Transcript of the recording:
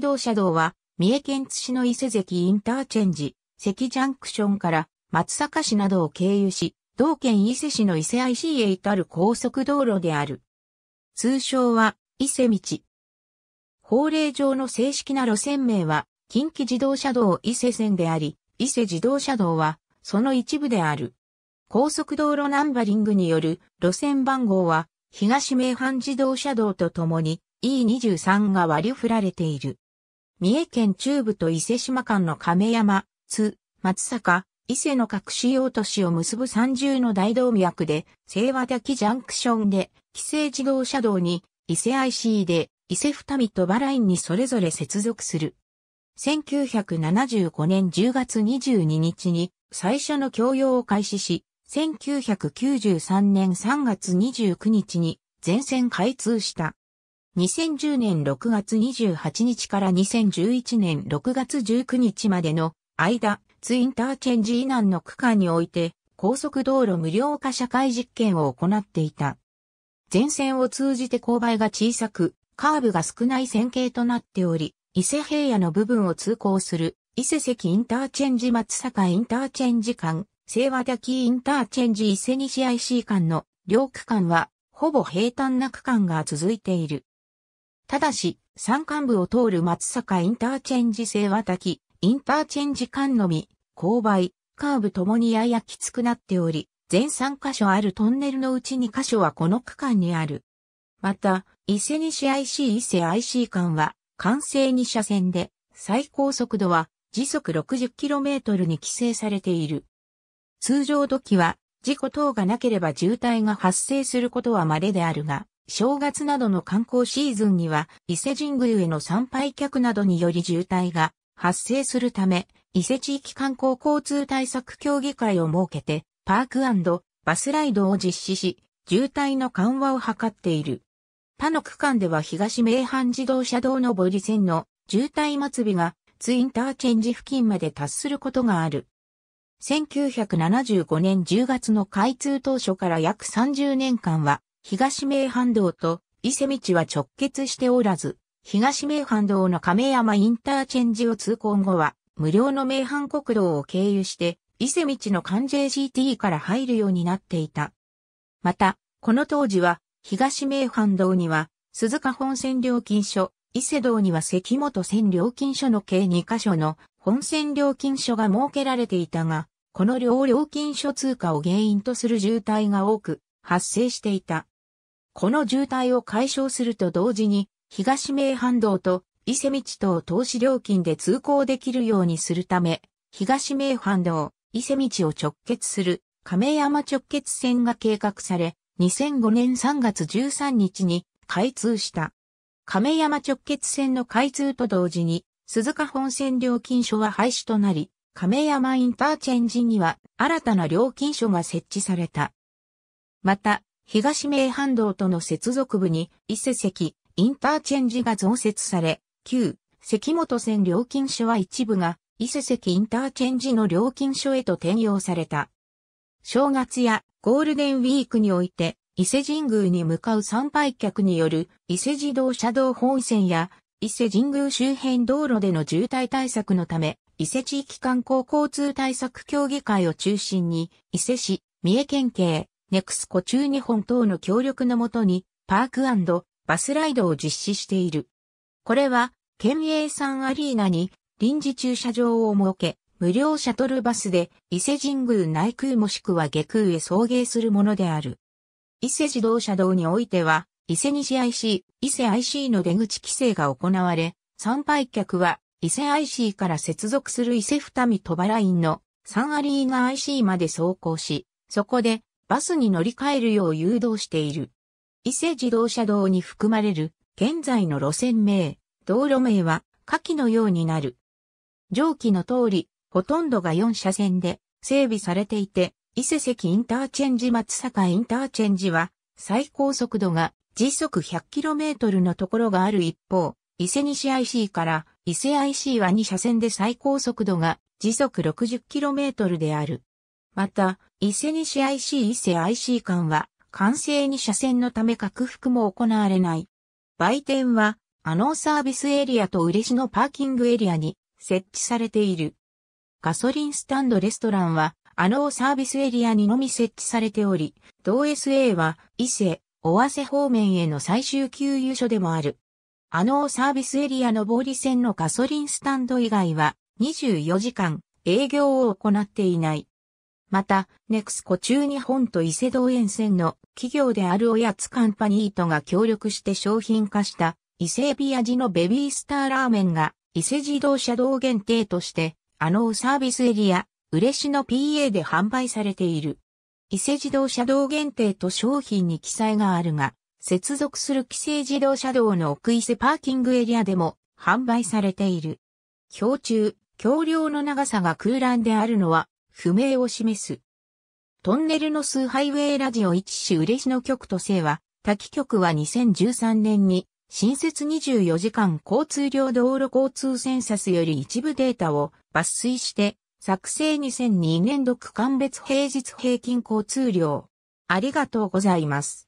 道車道は、三重県津市の伊勢関インターチェンジ、関ジャンクションから松阪市などを経由し、同県伊勢市の伊勢 IC へ至る高速道路である。通称は、伊勢道。法令上の正式な路線名は、近畿自動車道伊勢線であり、伊勢自動車道は、その一部である。高速道路ナンバリングによる路線番号は、東名阪自動車道とともに E23 が割り振られている。三重県中部と伊勢島間の亀山、津、松坂、伊勢の各主要都市を結ぶ三重の大動脈で、清和滝ジャンクションで、帰省自動車道に、伊勢 IC で、伊勢二見とバラインにそれぞれ接続する。1975年10月22日に最初の供用を開始し、1993年3月29日に全線開通した。2010年6月28日から2011年6月19日までの間、ツインターチェンジ以南の区間において、高速道路無料化社会実験を行っていた。前線を通じて勾配が小さく、カーブが少ない線形となっており、伊勢平野の部分を通行する、伊勢関インターチェンジ松阪インターチェンジ間、清和滝インターチェンジ伊勢西 IC 間の両区間は、ほぼ平坦な区間が続いている。ただし、山間部を通る松坂インターチェンジ製は滝、インターチェンジ間のみ、勾配、カーブともにややきつくなっており、全3箇所あるトンネルのうち2箇所はこの区間にある。また、伊勢西 IC 伊勢 IC 間は、完成2車線で、最高速度は時速 60km に規制されている。通常時は、事故等がなければ渋滞が発生することは稀であるが、正月などの観光シーズンには伊勢神宮への参拝客などにより渋滞が発生するため、伊勢地域観光交通対策協議会を設けて、パークバスライドを実施し、渋滞の緩和を図っている。他の区間では東名阪自動車道上り線の渋滞末尾がツインターチェンジ付近まで達することがある。1975年10月の開通当初から約30年間は東名阪道と伊勢道は直結しておらず、東名阪道の亀山インターチェンジを通行後は、無料の名阪国道を経由して、伊勢道の関 j g t から入るようになっていた。また、この当時は、東名阪道には、鈴鹿本線料金所、伊勢道には関本線料金所の計2カ所の本線料金所が設けられていたが、この両料金所通過を原因とする渋滞が多く、発生していた。この渋滞を解消すると同時に、東名阪道と伊勢道等投資料金で通行できるようにするため、東名阪道、伊勢道を直結する亀山直結線が計画され、2005年3月13日に開通した。亀山直結線の開通と同時に、鈴鹿本線料金所は廃止となり、亀山インターチェンジには新たな料金所が設置された。また、東名阪道との接続部に伊勢関、インターチェンジが増設され、旧、関本線料金所は一部が伊勢関インターチェンジの料金所へと転用された。正月やゴールデンウィークにおいて、伊勢神宮に向かう参拝客による伊勢自動車道本線や伊勢神宮周辺道路での渋滞対策のため、伊勢地域観光交通対策協議会を中心に、伊勢市、三重県警、ネクスコ中日本等の協力のもとに、パークバスライドを実施している。これは、県営ンアリーナに臨時駐車場を設け、無料シャトルバスで伊勢神宮内空もしくは下空へ送迎するものである。伊勢自動車道においては、伊勢西 IC、伊勢 IC の出口規制が行われ、参拝客は伊勢 IC から接続する伊勢二見鳥羽ラインのサンアリーナ IC まで走行し、そこでバスに乗り換えるよう誘導している。伊勢自動車道に含まれる現在の路線名、道路名は下記のようになる。上記の通り、ほとんどが4車線で整備されていて、伊勢関インターチェンジ松坂インターチェンジは最高速度が時速 100km のところがある一方、伊勢西 IC から伊勢 IC は2車線で最高速度が時速 60km である。また、伊勢西 IC 伊勢 IC 間は、完成に車線のため拡幅も行われない。売店は、あのサービスエリアと嬉野パーキングエリアに設置されている。ガソリンスタンドレストランは、あのサービスエリアにのみ設置されており、同 SA は、伊勢、尾瀬方面への最終給油所でもある。あのサービスエリアの上り線のガソリンスタンド以外は、24時間営業を行っていない。また、ネクスコ中日本と伊勢道沿線の企業であるおやつカンパニーとが協力して商品化した伊勢エビ味のベビースターラーメンが伊勢自動車道限定としてあのサービスエリア、嬉野 PA で販売されている。伊勢自動車道限定と商品に記載があるが、接続する規制自動車道の奥伊勢パーキングエリアでも販売されている。氷中、橋梁の長さが空欄であるのは不明を示す。トンネルの数ハイウェイラジオ1種嬉野局と生は、滝局は2013年に、新設24時間交通量道路交通センサスより一部データを抜粋して、作成2002年度区間別平日平均交通量。ありがとうございます。